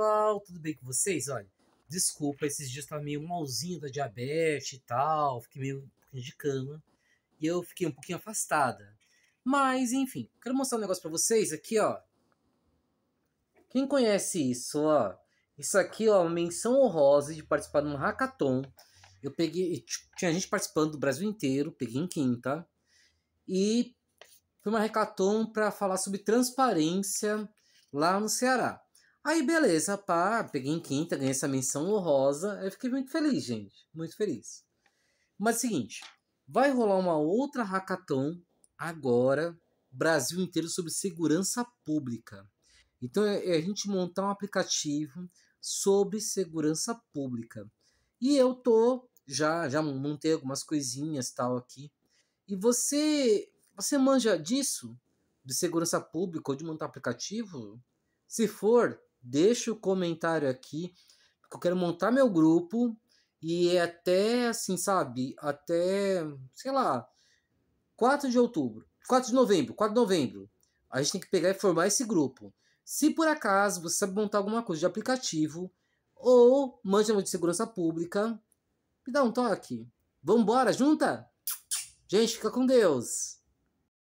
pessoal, tudo bem com vocês? Olha, desculpa, esses dias tava meio malzinho da diabetes e tal, fiquei meio um pouquinho de cama e eu fiquei um pouquinho afastada. Mas, enfim, quero mostrar um negócio pra vocês aqui, ó. Quem conhece isso, ó? Isso aqui, ó, é uma menção honrosa de participar de um hackathon. Eu peguei, tinha gente participando do Brasil inteiro, peguei em quinta. E foi uma hackathon para falar sobre transparência lá no Ceará. Aí, beleza, pá, peguei em quinta, ganhei essa menção honrosa. Eu fiquei muito feliz, gente. Muito feliz. Mas é o seguinte, vai rolar uma outra hackathon agora, Brasil inteiro, sobre segurança pública. Então, é, é a gente montar um aplicativo sobre segurança pública. E eu tô já já montei algumas coisinhas tal aqui. E você você manja disso de segurança pública ou de montar aplicativo? Se for, deixa o comentário aqui, porque eu quero montar meu grupo e é até, assim, sabe, até, sei lá, 4 de outubro, 4 de novembro, 4 de novembro, a gente tem que pegar e formar esse grupo. Se por acaso você sabe montar alguma coisa de aplicativo ou manja de segurança pública, me dá um toque. Vambora, junta? Gente, fica com Deus.